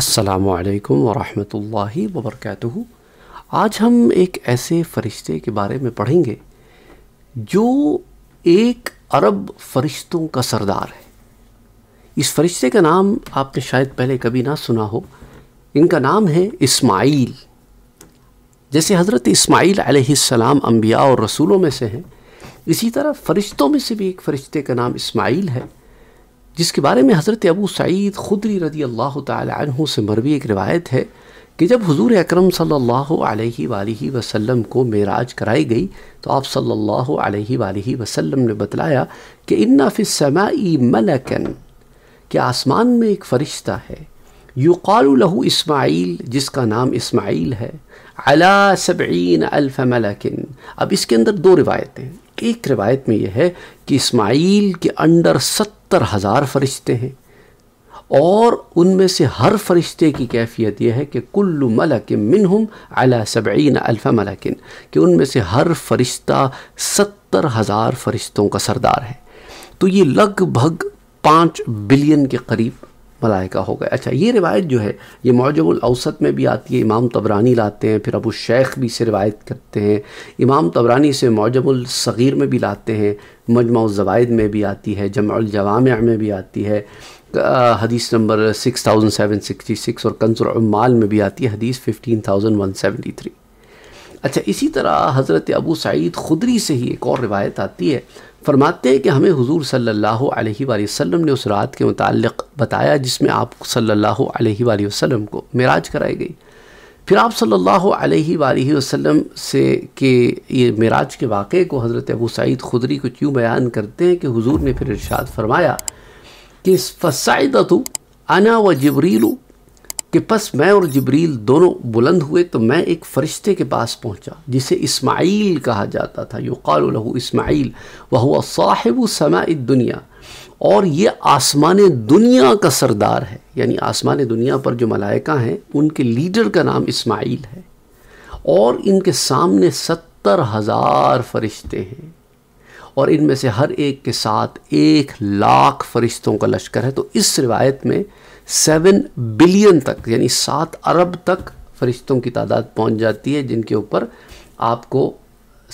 असलकम वरम वबरक आज हम एक ऐसे फ़रिश्ते के बारे में पढ़ेंगे जो एक अरब फरिश्तों का सरदार है इस फरिश्ते का नाम आपने शायद पहले कभी ना सुना हो इनका नाम है इस्माइल जैसे हज़रत इस्माइल आसमाम अम्बिया और रसूलों में से हैं इसी तरह फ़रिश्तों में से भी एक फ़रिश्ते का नाम इस्माइल है जिसके बारे में हज़रत अबू सईद खुदरी रदी अल्लाह तहों से मरवी एक रिवायत है कि जब हुजूर अकरम सल्लल्लाहु अलैहि वालैहि वसल्लम को मेराज कराई गई तो आप सल्लल्लाहु अलैहि वालैहि वसल्लम ने बतलाया कि इन्ना फ़िसमाई मलकन कि आसमान में एक फ़रिश्ता है युकालु लहू इस्माइल जिसका नाम इस्माइल है अला सबीन अल्फ अब इसके अंदर दो रिवायतें एक रिवायत में यह है कि इस्माइल के अंडर सत्तर सत्तर हज़ार फरिश्ते हैं और उनमें से हर फरिश्ते की कैफियत यह है कि कुल्लु मलक मिनहुम अला सबीन अल्फ़ा मलकिन कि उनमें से हर फरिश्ता सत्तर हज़ार फरिश्तों का सरदार है तो ये लगभग पाँच बिलियन के करीब मलाइका हो गए अच्छा ये रिवायत जो है ये अवसत में भी आती है इमाम तबरानी लाते हैं फिर अबू शेख भी इसे रिवायत करते हैं इमाम तबरानी से मौजमुलसग़ीर में भी लाते हैं मजमा जवाद में भी आती है जमालजवाम में भी आती है हदीस number six thousand seven sixty six और कंसरमाल में भी आती है हदीस fifteen thousand one seventy three अच्छा इसी तरह हज़रत अबू सईद खुदरी से ही एक और रिवायत आती है फरमाते हैं कि हमें हुजूर सल्लल्लाहु अलैहि वसल्लम ने उस रात के मुतालिक बताया जिसमें आप सल्लल्लाहु अलैहि वसल्लम को मेराज कराई गई फिर आप सल्लल्लाहु अलैहि वसल्लम से के ये मेराज के वाक़े को हज़रत अबू सईद खुदरी को क्यों बयान करते हैं कि हुजूर ने फिर इरशाद फरमाया कि फ़साइदतु अना व जबरीलू कि बस मैं और जबरील दोनों बुलंद हुए तो मैं एक फ़रिश्ते के पास पहुंचा जिसे इस्माइल कहा जाता था युकाल लहू इस्माइल वह हुआ साहिब समा दुनिया और ये आसमान दुनिया का सरदार है यानी आसमान दुनिया पर जो मलाइका हैं उनके लीडर का नाम इस्माइल है और इनके सामने सत्तर हज़ार फरिश्ते हैं और इनमें से हर एक के साथ एक लाख फरिश्तों का लश्कर है तो इस रिवायत में सेवन बिलियन तक यानी सात अरब तक फरिश्तों की तादाद पहुंच जाती है जिनके ऊपर आपको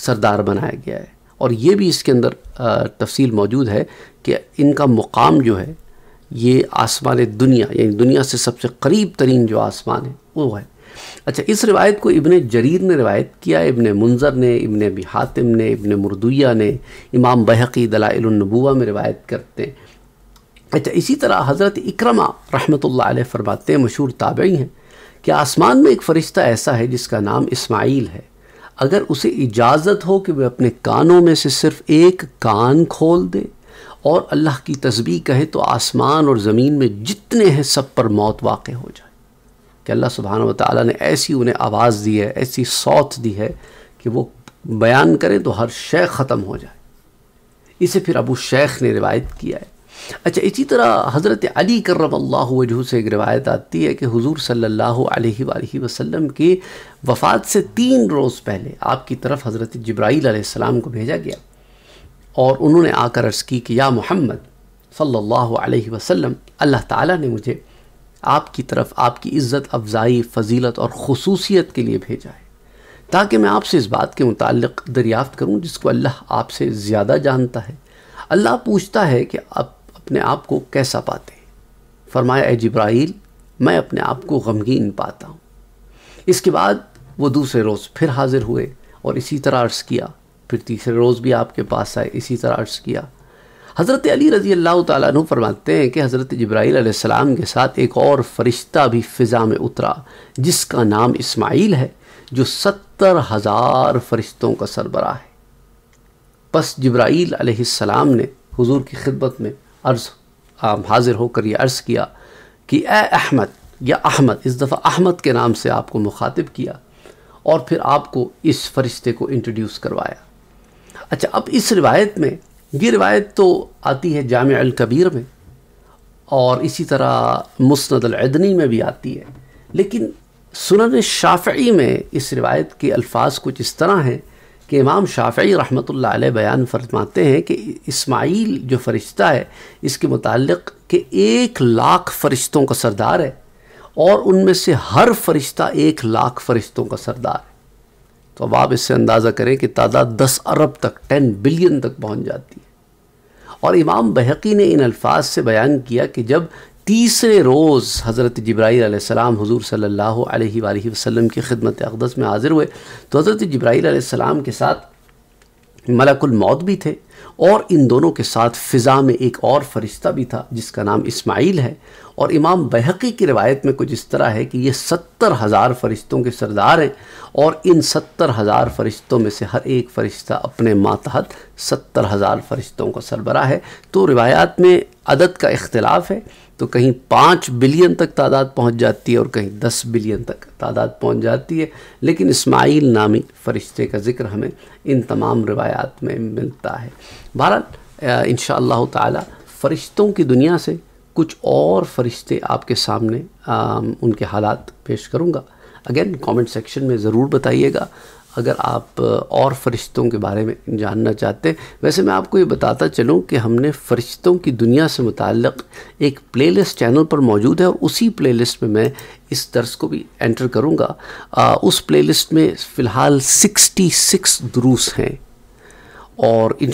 सरदार बनाया गया है और ये भी इसके अंदर तफसील मौजूद है कि इनका मुकाम जो है ये आसमान दुनिया यानी दुनिया से सबसे करीब तरीन जो आसमान है वो है अच्छा इस रिवायत को इबन जरीर ने रिवायत किया इबन मुंजर ने इबन अबी हातिम ने इबन मरदुया ने इमाम बहकी दलाइलनबुआ में रिवायत करते हैं अच्छा इसी तरह हज़रत इक्रमा रहमत अलैह फरमाते मशहूर ताबई हैं कि आसमान में एक फ़रिश्ता ऐसा है जिसका नाम इसमाइल है अगर उसे इजाज़त हो कि वह अपने कानों में से सिर्फ एक कान खोल दे और अल्लाह की तस्बी कहे तो आसमान और ज़मीन में जितने हैं सब पर मौत वाक़ हो जाए कि अल्लाह सुबहान वाली ने ऐसी उन्हें आवाज़ दी है ऐसी सौत दी है कि वो बयान करें तो हर शेख ख़त्म हो जाए इसे फिर अबू शेख ने रिवायत किया है अच्छा इसी तरह हज़रत अली करम अल्लाह से एक रिवायत आती है कि हुजूर सल्लल्लाहु अलैहि वसल्लम की वफ़ात से तीन रोज़ पहले आपकी तरफ हज़रत जब्राईल को भेजा गया और उन्होंने आकर अर्ज़ की कि या मोहम्मद सल्लल्लाहु अलैहि वसल्लम अल्लाह ताला ने मुझे आपकी तरफ आपकी इज़्ज़त अफजाई फजीलत और खसूसियत के लिए भेजा है ताकि मैं आपसे इस बात के मुतालिक दरियाफ्त करूँ जिसको अल्लाह आपसे ज़्यादा जानता है अल्लाह पूछता है कि आप अपने आप को कैसा पाते फरमाया ए जब्राइल मैं अपने आप को गमगीन पाता हूँ इसके बाद वो दूसरे रोज़ फिर हाज़िर हुए और इसी तरह अर्ज़ किया फिर तीसरे रोज़ भी आपके पास आए इसी तरह अर्ज़ किया हज़रत अली रज़ी अल्लाह तु फरमाते हैं कि हज़रत जब्राईसम के साथ एक और फ़रिश्ता भी फ़िज़ा में उतरा जिसका नाम इस्माइल है जो सत्तर हज़ार फ़रिश्तों का सरबरा है बस जब्राईल सलाम ने हुजूर की खिदमत में अर्ज़ हाजिर होकर ये अर्ज़ किया कि ए अहमद या अहमद इस दफ़ा अहमद के नाम से आपको मुखातिब किया और फिर आपको इस फरिश्ते को इंट्रोड्यूस करवाया अच्छा अब इस रिवायत में ये रिवायत तो आती है जाम कबीर में और इसी तरह मुस्ंदनी में भी आती है लेकिन सुनन शाफ़ी में इस रिवायत के अल्फाज कुछ इस तरह हैं कि इमाम शाफ़ी रहमत ला बयान फरमाते हैं कि इस्माइल जो फ़रिश्ता है इसके मतलब के एक लाख फ़रिश्तों का सरदार है और उनमें से हर फ़रिश्ता एक लाख फ़रिश्तों का सरदार है तो अब आप इससे अंदाज़ा करें कि तादाद दस अरब तक टेन बिलियन तक पहुँच जाती है और इमाम बहकी ने इन अल्फाज से बयान किया कि जब तीसरे रोज़ हज़रत जब्राईल सलाम हुजूर सल्लल्लाहु अलैहि वसल्लम की खिदमत अकदस में हाज़िर हुए तो हज़रत जब्राईल सलाम के साथ मलकुल मौत भी थे और इन दोनों के साथ फ़िज़ा में एक और फरिश्ता भी था जिसका नाम इस्माइल है और इमाम बहकी की रिवायत में कुछ इस तरह है कि ये सत्तर हज़ार फरिश्तों के सरदार हैं और इन सत्तर हज़ार फरिश्तों में से हर एक फ़रिश्ता अपने मातहत सत्तर हज़ार फरिश्तों का सरबरा है तो रिवायात में अदद का इख्तलाफ है तो कहीं पाँच बिलियन तक तादाद पहुँच जाती है और कहीं दस बिलियन तक तादाद पहुँच जाती है लेकिन इस्माइल नामी फ़रिश्ते का ज़िक्र हमें इन तमाम रवायात में मिलता है बहरहाल इन शाह फ़रिश्तों की दुनिया से कुछ और फ़रिश्ते आपके सामने आ, उनके हालात पेश करूँगा अगेन कमेंट सेक्शन में ज़रूर बताइएगा अगर आप और फरिश्तों के बारे में जानना चाहते हैं वैसे मैं आपको ये बताता चलूँ कि हमने फरिश्तों की दुनिया से मुतक एक प्लेलिस्ट चैनल पर मौजूद है और उसी प्लेलिस्ट में मैं इस दर्स को भी एंटर करूँगा उस प्लेलिस्ट में फ़िलहाल 66 दुरूस हैं और इन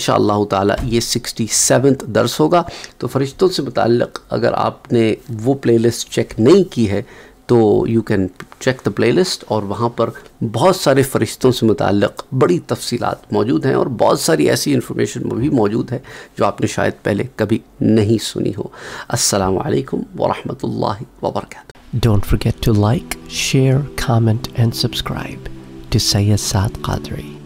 ताला ये सिक्सटी सेवन दर्स होगा तो फरिश्तों से मुतक अगर आपने वो प्लेलिस्ट चेक नहीं की है तो you can check the playlist और वहाँ पर बहुत सारे फरिश्तों से मुतक बड़ी तफसीलात मौजूद हैं और बहुत सारी ऐसी इन्फॉर्मेशन भी मौजूद है जो आपने शायद पहले कभी नहीं सुनी हो असल वालेकुम वर्क don't forget to like share comment and subscribe to Syed Sayyid